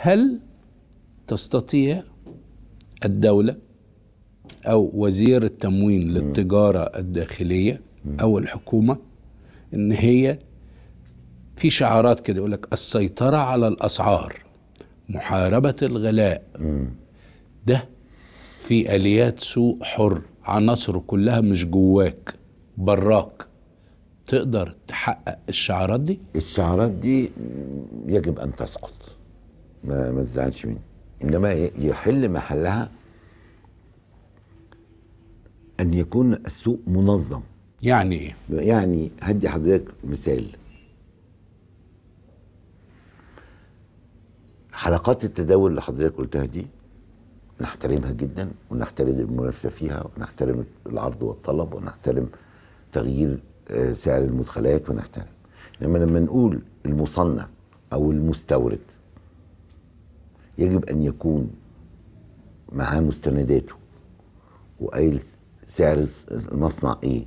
هل تستطيع الدولة أو وزير التموين للتجارة الداخلية أو الحكومة إن هي في شعارات كده يقول لك السيطرة على الأسعار محاربة الغلاء ده في آليات سوق حر عناصره كلها مش جواك براك تقدر تحقق الشعارات دي؟ الشعارات دي يجب أن تسقط ما, ما تزعلش مني انما يحل محلها ان يكون السوق منظم يعني ايه يعني هدي حضرتك مثال حلقات التداول اللي حضرتك قلتها دي نحترمها جدا ونحترم المنافسه فيها ونحترم العرض والطلب ونحترم تغيير آه، سعر المدخلات ونحترم لما لما نقول المصنع او المستورد يجب أن يكون معاه مستنداته وقايل سعر المصنع إيه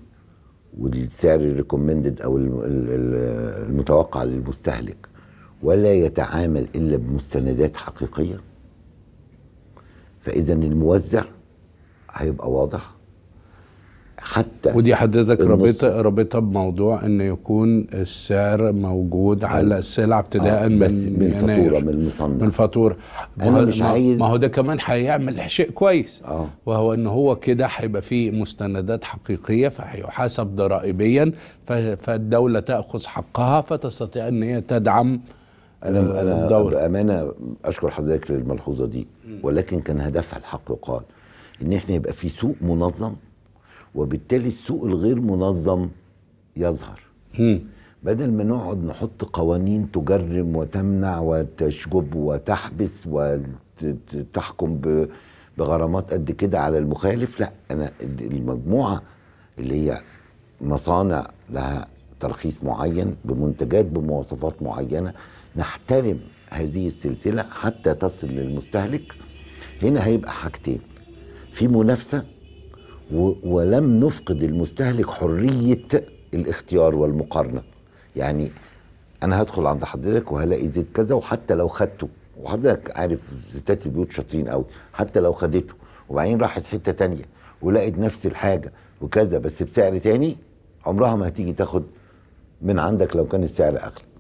والسعر الريكومندد أو المتوقع للمستهلك ولا يتعامل إلا بمستندات حقيقية فإذا الموزع هيبقى واضح حتى ودي حضرتك رابطه رابطه بموضوع ان يكون السعر موجود على السلعه آه. ابتداء آه من بس من, من يعني الفاتوره من المصنع من الفاتوره انا مش عايز ما هو ده كمان هيعمل شيء كويس آه. وهو ان هو كده هيبقى فيه مستندات حقيقيه فهيحاسب ضرائبيا فالدوله تاخذ حقها فتستطيع ان هي تدعم انا آه، انا الدولة. بامانه اشكر حضرتك للملحوظه دي ولكن كان هدفها الحق يقال ان احنا يبقى في سوق منظم وبالتالي السوق الغير منظم يظهر بدل ما نقعد نحط قوانين تجرم وتمنع وتشجب وتحبس وتحكم بغرامات قد كده على المخالف لا انا المجموعه اللي هي مصانع لها ترخيص معين بمنتجات بمواصفات معينه نحترم هذه السلسله حتى تصل للمستهلك هنا هيبقى حاجتين في منافسه ولم نفقد المستهلك حريه الاختيار والمقارنه يعني انا هدخل عند حضرتك وهلاقي زيت كذا وحتى لو خدته وحضرتك عارف زيتات البيوت شاطرين قوي حتى لو خدته وبعدين راحت حته تانية ولقيت نفس الحاجه وكذا بس بسعر تاني عمرها ما هتيجي تاخد من عندك لو كان السعر اغلى